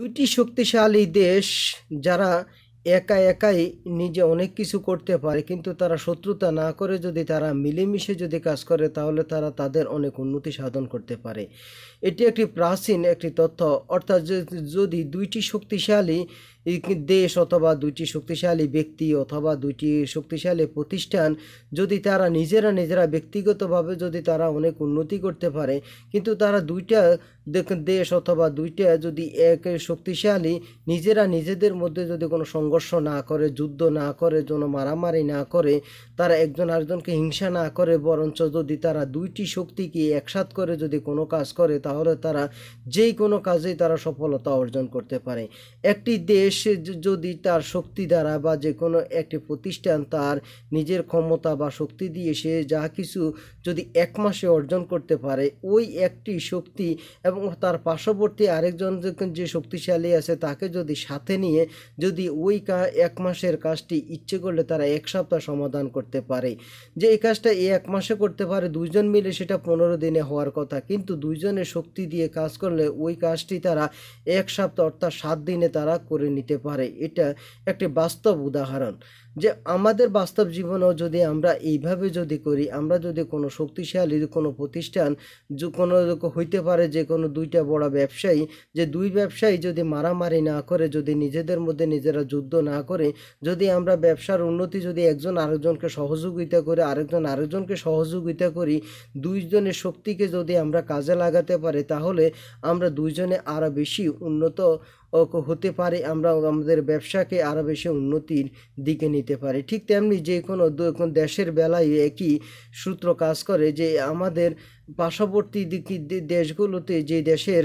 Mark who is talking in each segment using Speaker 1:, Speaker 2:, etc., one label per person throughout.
Speaker 1: দুটি শক্তিশালী দেশ যারা একা একাই নিজে অনেক কিছু করতে পারে কিন্তু তারা শত্রুতা না করে যদি তারা মিলেমিশে যদি কাজ করে তাহলে তারা তাদের অনেক উন্নতি সাধন করতে পারে এটি একটি প্রাচীন একটি তথ্য অর্থাৎ যদি দুইটি শক্তিশালী দেশ অথবা দুইটি শক্তিশালী ব্যক্তি অথবা দুইটি শক্তিশালী প্রতিষ্ঠান যদি তারা নিজেরা নিজেরা ব্যক্তিগতভাবে যদি তারা অনেক উন্নতি করতে পারে কিন্তু তারা দুইটা দেশ অথবা দুইটা যদি এক শক্তিশালী নিজেরা নিজেদের মধ্যে যদি কোনো সংঘর্ষ না করে যুদ্ধ না করে যেন মারামারি না করে তারা একজন আরেকজনকে হিংসা না করে বরঞ্চ যদি তারা দুইটি শক্তিকে একসাথ করে যদি কোনো কাজ করে তাহলে তারা যেই কোনো কাজেই তারা সফলতা অর্জন করতে পারে একটি দেশ দেশে যদি তার শক্তি দ্বারা বা যে কোনো একটি প্রতিষ্ঠান তার নিজের ক্ষমতা বা শক্তি দিয়ে সে যা কিছু যদি এক মাসে অর্জন করতে পারে ওই একটি শক্তি এবং তার পার্শ্ববর্তী আরেকজন যে শক্তিশালী আছে তাকে যদি সাথে নিয়ে যদি ওই এক মাসের কাজটি ইচ্ছে করলে তারা এক সপ্তাহ সমাধান করতে পারে যে এই কাজটা এই এক মাসে করতে পারে দুজন মিলে সেটা পনেরো দিনে হওয়ার কথা কিন্তু দুইজনের শক্তি দিয়ে কাজ করলে ওই কাজটি তারা এক সপ্তাহ অর্থাৎ সাত দিনে তারা করে নিতে পারে এটা একটি বাস্তব উদাহরণ যে আমাদের বাস্তব জীবনেও যদি আমরা এইভাবে যদি করি আমরা যদি কোনো শক্তিশালী কোনো প্রতিষ্ঠান কোনো হইতে পারে যে কোনো দুইটা বড় ব্যবসায়ী যে দুই ব্যবসায়ী যদি মারামারি না করে যদি নিজেদের মধ্যে নিজেরা যুদ্ধ না করে যদি আমরা ব্যবসার উন্নতি যদি একজন আরেকজনকে সহযোগিতা করে আরেকজন আরেকজনকে সহযোগিতা করি দুইজনের শক্তিকে যদি আমরা কাজে লাগাতে পারি তাহলে আমরা দুইজনে আরও বেশি উন্নত হতে পারে আমরা আমাদের ব্যবসাকে আরও বেশি উন্নতির দিকে নিতে পারি ঠিক তেমনি যে কোনো দেশের বেলায় একই সূত্র কাজ করে যে আমাদের পার্শ্ববর্তী দেশগুলোতে যে দেশের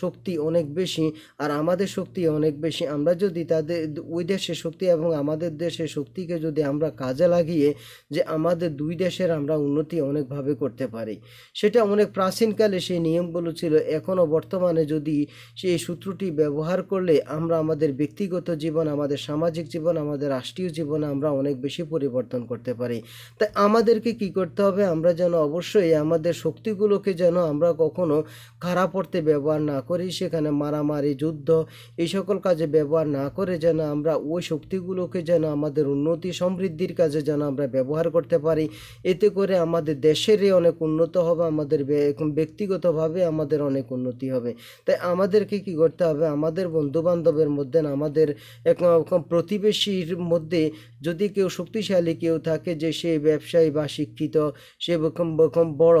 Speaker 1: শক্তি অনেক বেশি আর আমাদের শক্তি অনেক বেশি আমরা যদি তাদের ওই দেশের শক্তি এবং আমাদের দেশের শক্তিকে যদি আমরা কাজে লাগিয়ে যে আমাদের দুই দেশের আমরা উন্নতি অনেকভাবে করতে পারি সেটা অনেক প্রাচীনকালে সেই নিয়মগুলো ছিল এখনও বর্তমানে যদি সেই সূত্রটি ব্যবহার করলে আমরা আমাদের ব্যক্তিগত জীবন আমাদের সামাজিক জীবন আমাদের রাষ্ট্রীয় জীবনে আমরা অনেক বেশি পরিবর্তন করতে পারি তাই আমাদেরকে কি করতে হবে আমরা যেন অবশ্যই আমাদের আমাদের শক্তিগুলোকে যেন আমরা কখনো খারাপ পড়তে ব্যবহার না করি সেখানে মারামারি যুদ্ধ এই সকল কাজে ব্যবহার না করে যেন আমরা ওই শক্তিগুলোকে যেন আমাদের উন্নতি সমৃদ্ধির কাজে যেন আমরা ব্যবহার করতে পারি এতে করে আমাদের দেশেরই অনেক উন্নত হবে আমাদের ব্যক্তিগতভাবে আমাদের অনেক উন্নতি হবে তাই আমাদেরকে কি করতে হবে আমাদের বন্ধুবান্ধবের মধ্যে আমাদের একরকম প্রতিবেশীর মধ্যে যদি কেউ শক্তিশালী কেউ থাকে যে সে ব্যবসায়ী বা শিক্ষিত সে বড়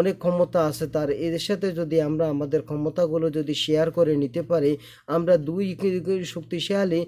Speaker 1: অনেক ক্ষমতা আছে তার এর সাথে যদি আমরা আমাদের ক্ষমতাগুলো যদি শেয়ার করে নিতে পারি আমরা দুই শক্তিশালী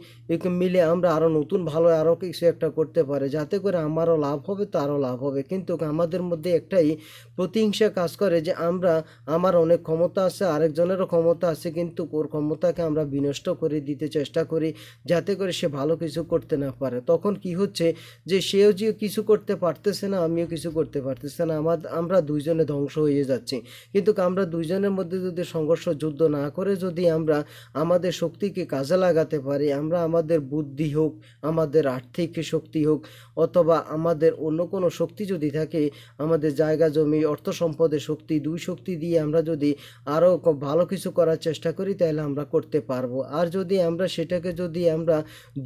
Speaker 1: মিলে আমরা আরও নতুন ভালো আরও কিছু একটা করতে পারে যাতে করে আমারও লাভ হবে তারও লাভ হবে কিন্তু আমাদের মধ্যে একটাই প্রতিহিংসা কাজ করে যে আমরা আমার অনেক ক্ষমতা আছে আরেকজনেরও ক্ষমতা আছে কিন্তু ওর ক্ষমতাকে আমরা বিনষ্ট করে দিতে চেষ্টা করি যাতে করে সে ভালো কিছু করতে না পারে তখন কি হচ্ছে যে সেও যে কিছু করতে পারতেছে না আমিও কিছু করতে পারতেছে না আমার আমরা দুইজনে ধ্বংস হয়ে যাচ্ছে কিন্তু আমরা দুইজনের মধ্যে যদি সংঘর্ষ যুদ্ধ না করে যদি আমরা আমাদের শক্তিকে কাজে লাগাতে পারি আমরা আমাদের বুদ্ধি হোক আমাদের আর্থিক শক্তি হোক অথবা আমাদের অন্য কোনো শক্তি যদি থাকে আমাদের জায়গা জমি অর্থ সম্পদের শক্তি দুই শক্তি দিয়ে আমরা যদি আরও ভালো কিছু করার চেষ্টা করি তাহলে আমরা করতে পারবো আর যদি আমরা সেটাকে যদি আমরা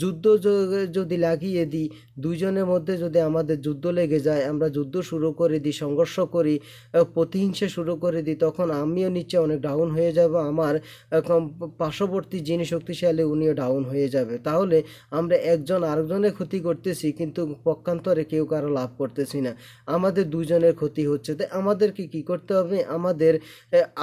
Speaker 1: যুদ্ধ যদি লাগিয়ে দিই দুইজনের মধ্যে যদি আমাদের যুদ্ধ লেগে যায় আমরা যুদ্ধ শুরু করে দিই সংঘর্ষ করি প্রতিহিংসা শুরু করে দিই তখন আমিও নিচে অনেক ডাউন হয়ে যাব আমার পার্শ্ববর্তী যিনি শক্তিশালী উনিও ডাউন হয়ে যাবে তাহলে আমরা একজন আরেকজনের ক্ষতি করতেছি কিন্তু পক্ষান্তরে কেউ কারো লাভ করতেছি না আমাদের দুজনের ক্ষতি হচ্ছে তাই আমাদেরকে কি করতে হবে আমাদের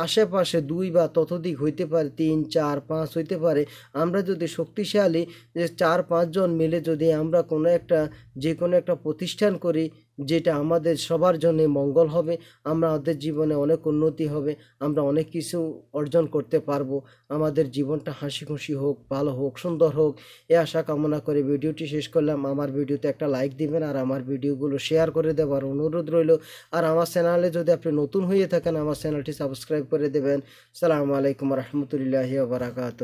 Speaker 1: আশেপাশে দুই বা ততোধিক হইতে পারে তিন চার পাঁচ হইতে পারে আমরা যদি শক্তিশালী যে চার পাঁচজন মিলে যদি আমরা কোনো একটা যে কোনো একটা প্রতিষ্ঠান করি যেটা আমাদের সবার জন্য মঙ্গল হবে আমরা আমাদের জীবনে অনেক উন্নতি হবে আমরা অনেক কিছু অর্জন করতে পারবো আমাদের জীবনটা হাসি খুশি হোক ভালো হোক সুন্দর হোক এ আশা কামনা করে ভিডিওটি শেষ করলাম আমার ভিডিওতে একটা লাইক দিবেন আর আমার ভিডিওগুলো শেয়ার করে দেওয়ার অনুরোধ রইল আর আমার চ্যানেলে যদি আপনি নতুন হয়ে থাকেন আমার চ্যানেলটি সাবস্ক্রাইব করে দেবেন সালামু আলাইকুম রহমতুল্লাহি বারাকাত